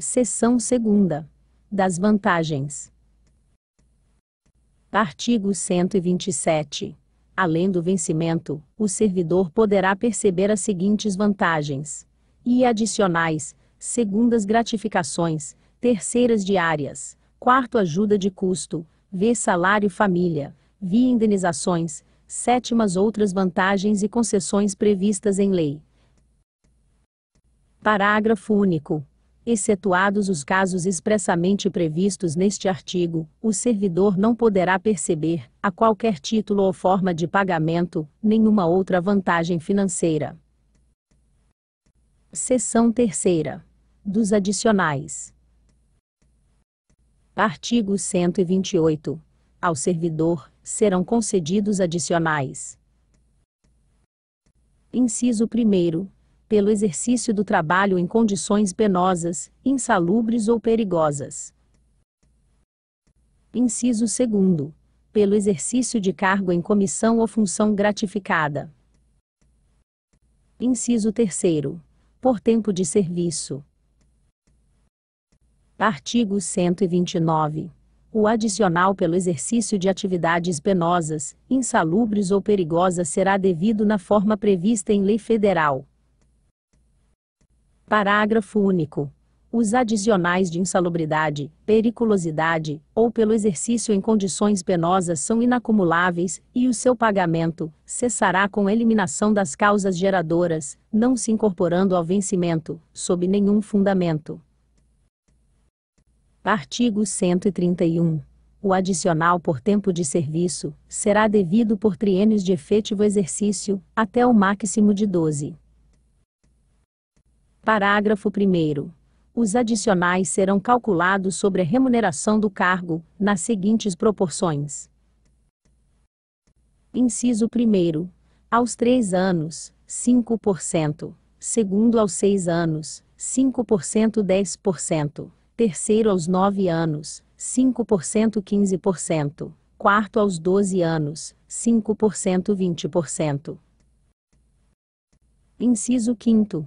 Seção 2. Das vantagens. Artigo 127. Além do vencimento, o servidor poderá perceber as seguintes vantagens: e adicionais, segundas gratificações, terceiras diárias, quarto ajuda de custo, v salário família, via indenizações, sétimas outras vantagens e concessões previstas em lei. Parágrafo único excetuados os casos expressamente previstos neste artigo, o servidor não poderá perceber, a qualquer título ou forma de pagamento, nenhuma outra vantagem financeira. Seção terceira. Dos adicionais. Artigo 128. Ao servidor, serão concedidos adicionais. Inciso 1 pelo exercício do trabalho em condições penosas, insalubres ou perigosas. Inciso 2. Pelo exercício de cargo em comissão ou função gratificada. Inciso 3. Por tempo de serviço. Artigo 129. O adicional pelo exercício de atividades penosas, insalubres ou perigosas será devido na forma prevista em lei federal. Parágrafo único. Os adicionais de insalubridade, periculosidade ou pelo exercício em condições penosas são inacumuláveis e o seu pagamento cessará com eliminação das causas geradoras, não se incorporando ao vencimento, sob nenhum fundamento. Artigo 131. O adicional por tempo de serviço será devido por triênios de efetivo exercício, até o máximo de 12. Parágrafo 1. Os adicionais serão calculados sobre a remuneração do cargo, nas seguintes proporções: Inciso 1. Aos 3 anos, 5%. Segundo aos 6 anos, 5% 10%. Terceiro aos 9 anos, 5% 15%. Quarto aos 12 anos, 5% 20%. Inciso 5.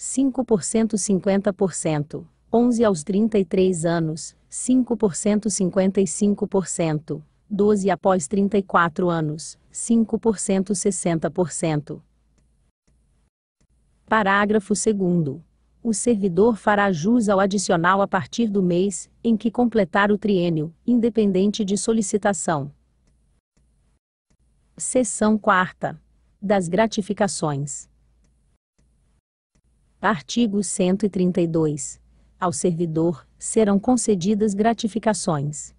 5% 50%, 11 aos 33 anos, 5% 55%, 12 após 34 anos, 5% 60%. Parágrafo 2 o servidor fará jus ao adicional a partir do mês em que completar o triênio, independente de solicitação. Seção 4. Das gratificações. Artigo 132. Ao servidor serão concedidas gratificações.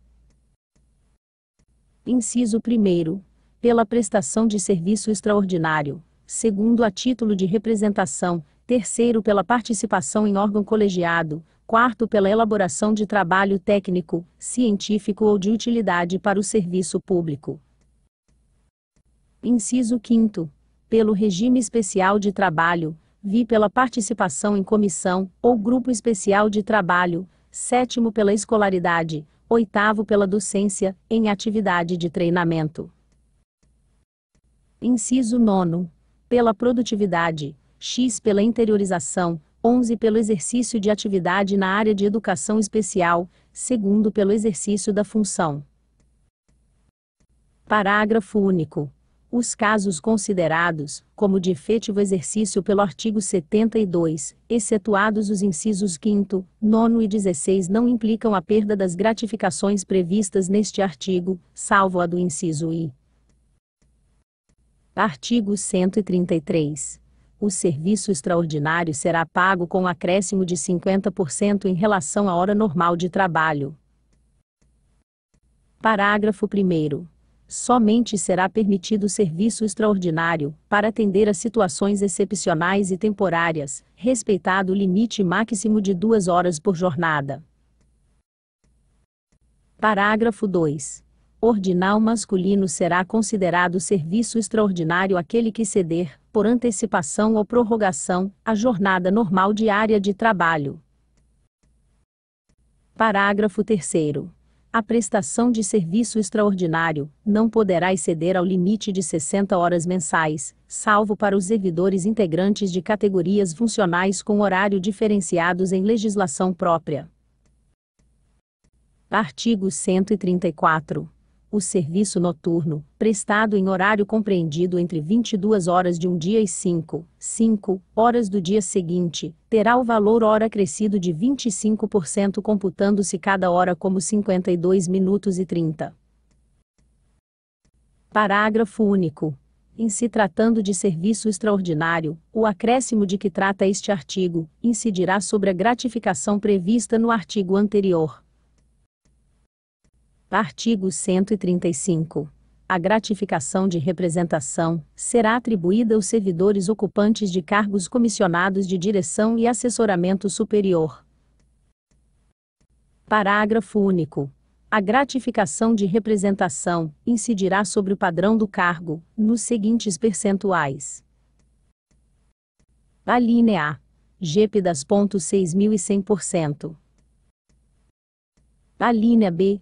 Inciso 1. Pela prestação de serviço extraordinário. Segundo, a título de representação. Terceiro, pela participação em órgão colegiado. Quarto, pela elaboração de trabalho técnico, científico ou de utilidade para o serviço público. Inciso 5. Pelo regime especial de trabalho vi pela participação em comissão ou grupo especial de trabalho, sétimo pela escolaridade, oitavo pela docência, em atividade de treinamento. Inciso 9. Pela produtividade, X pela interiorização, 11 pelo exercício de atividade na área de educação especial, segundo pelo exercício da função. Parágrafo único. Os casos considerados, como de efetivo exercício pelo artigo 72, excetuados os incisos 5, 9 e 16 não implicam a perda das gratificações previstas neste artigo, salvo a do inciso I. Artigo 133 o serviço extraordinário será pago com um acréscimo de 50% em relação à hora normal de trabalho. Parágrafo 1 somente será permitido serviço extraordinário, para atender a situações excepcionais e temporárias, respeitado o limite máximo de duas horas por jornada. Parágrafo 2. Ordinal masculino será considerado serviço extraordinário aquele que ceder, por antecipação ou prorrogação, a jornada normal diária de trabalho. Parágrafo 3. A prestação de serviço extraordinário não poderá exceder ao limite de 60 horas mensais, salvo para os servidores integrantes de categorias funcionais com horário diferenciados em legislação própria. Artigo 134 o serviço noturno, prestado em horário compreendido entre 22 horas de um dia e 5, 5 horas do dia seguinte, terá o valor hora crescido de 25%, computando-se cada hora como 52 minutos e 30. Parágrafo único. Em se tratando de serviço extraordinário, o acréscimo de que trata este artigo incidirá sobre a gratificação prevista no artigo anterior. Artigo 135. A gratificação de representação será atribuída aos servidores ocupantes de cargos comissionados de direção e assessoramento superior. Parágrafo único. A gratificação de representação incidirá sobre o padrão do cargo, nos seguintes percentuais. Alínea A. GP das pontos 6.100%. Alínea B.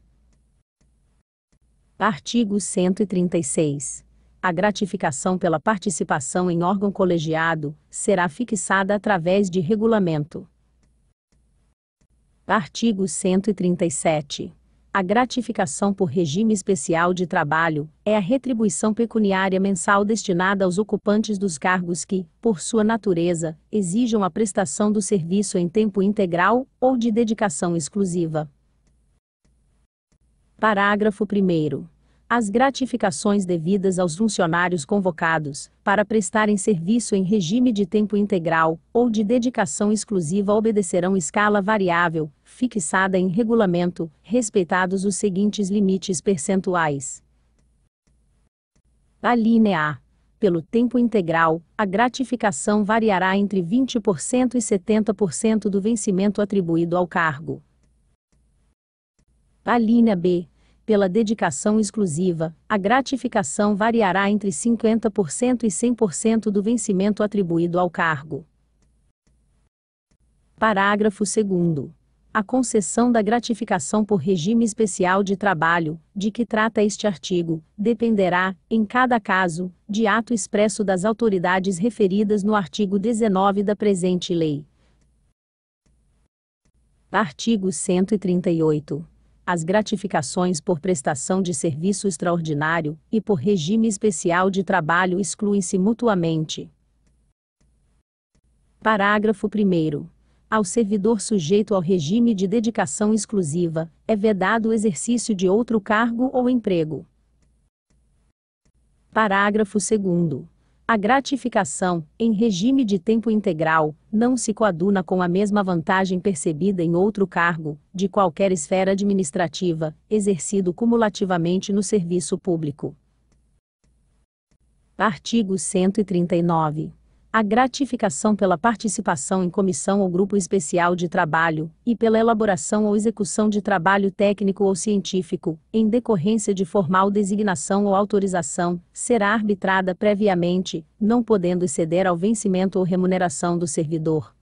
Artigo 136. A gratificação pela participação em órgão colegiado será fixada através de regulamento. Artigo 137. A gratificação por regime especial de trabalho é a retribuição pecuniária mensal destinada aos ocupantes dos cargos que, por sua natureza, exijam a prestação do serviço em tempo integral ou de dedicação exclusiva. Parágrafo 1 as gratificações devidas aos funcionários convocados, para prestarem serviço em regime de tempo integral, ou de dedicação exclusiva obedecerão escala variável, fixada em regulamento, respeitados os seguintes limites percentuais. A linha A. Pelo tempo integral, a gratificação variará entre 20% e 70% do vencimento atribuído ao cargo. A linha B pela dedicação exclusiva, a gratificação variará entre 50% e 100% do vencimento atribuído ao cargo. Parágrafo 2. A concessão da gratificação por regime especial de trabalho, de que trata este artigo, dependerá, em cada caso, de ato expresso das autoridades referidas no artigo 19 da presente lei. Artigo 138 as gratificações por prestação de serviço extraordinário e por regime especial de trabalho excluem-se mutuamente. Parágrafo 1. Ao servidor sujeito ao regime de dedicação exclusiva, é vedado o exercício de outro cargo ou emprego. Parágrafo 2. A gratificação, em regime de tempo integral, não se coaduna com a mesma vantagem percebida em outro cargo, de qualquer esfera administrativa, exercido cumulativamente no serviço público. Artigo 139 a gratificação pela participação em comissão ou grupo especial de trabalho, e pela elaboração ou execução de trabalho técnico ou científico, em decorrência de formal designação ou autorização, será arbitrada previamente, não podendo exceder ao vencimento ou remuneração do servidor.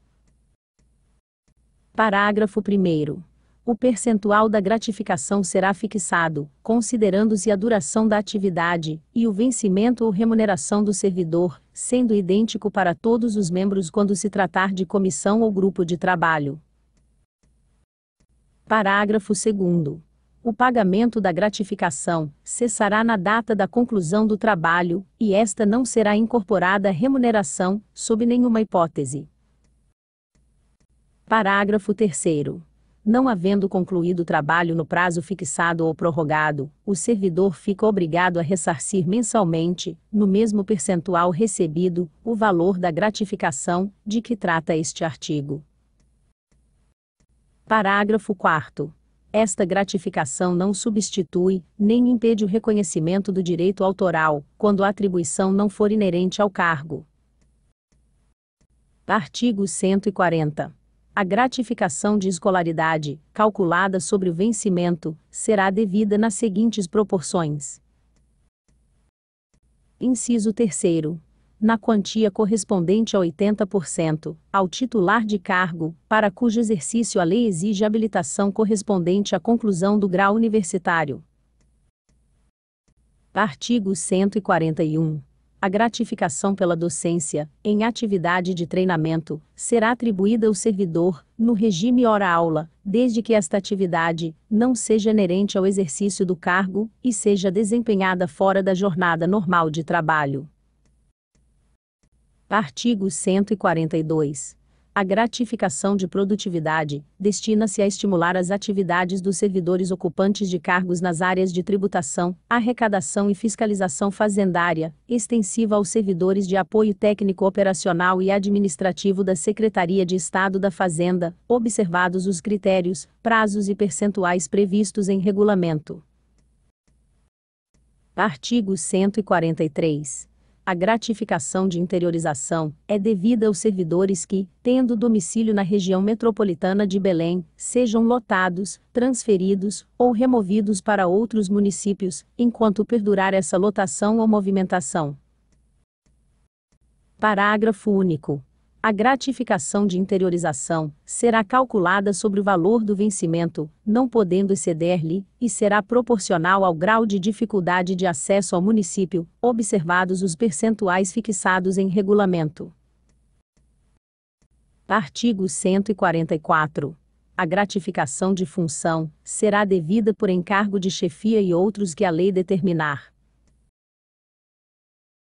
Parágrafo 1 o percentual da gratificação será fixado, considerando-se a duração da atividade, e o vencimento ou remuneração do servidor, sendo idêntico para todos os membros quando se tratar de comissão ou grupo de trabalho. Parágrafo 2. O pagamento da gratificação cessará na data da conclusão do trabalho, e esta não será incorporada à remuneração, sob nenhuma hipótese. Parágrafo 3. Não havendo concluído o trabalho no prazo fixado ou prorrogado, o servidor fica obrigado a ressarcir mensalmente, no mesmo percentual recebido, o valor da gratificação de que trata este artigo. Parágrafo 4. Esta gratificação não substitui, nem impede o reconhecimento do direito autoral, quando a atribuição não for inerente ao cargo. Artigo 140. A gratificação de escolaridade, calculada sobre o vencimento, será devida nas seguintes proporções. Inciso 3 na quantia correspondente a 80%, ao titular de cargo, para cujo exercício a lei exige habilitação correspondente à conclusão do grau universitário. Artigo 141. A gratificação pela docência, em atividade de treinamento, será atribuída ao servidor, no regime hora-aula, desde que esta atividade não seja inerente ao exercício do cargo e seja desempenhada fora da jornada normal de trabalho. Artigo 142. A gratificação de produtividade destina-se a estimular as atividades dos servidores ocupantes de cargos nas áreas de tributação, arrecadação e fiscalização fazendária, extensiva aos servidores de apoio técnico operacional e administrativo da Secretaria de Estado da Fazenda, observados os critérios, prazos e percentuais previstos em regulamento. Artigo 143. A gratificação de interiorização é devida aos servidores que, tendo domicílio na região metropolitana de Belém, sejam lotados, transferidos ou removidos para outros municípios, enquanto perdurar essa lotação ou movimentação. Parágrafo único. A gratificação de interiorização será calculada sobre o valor do vencimento, não podendo exceder-lhe, e será proporcional ao grau de dificuldade de acesso ao município, observados os percentuais fixados em regulamento. Artigo 144. A gratificação de função será devida por encargo de chefia e outros que a lei determinar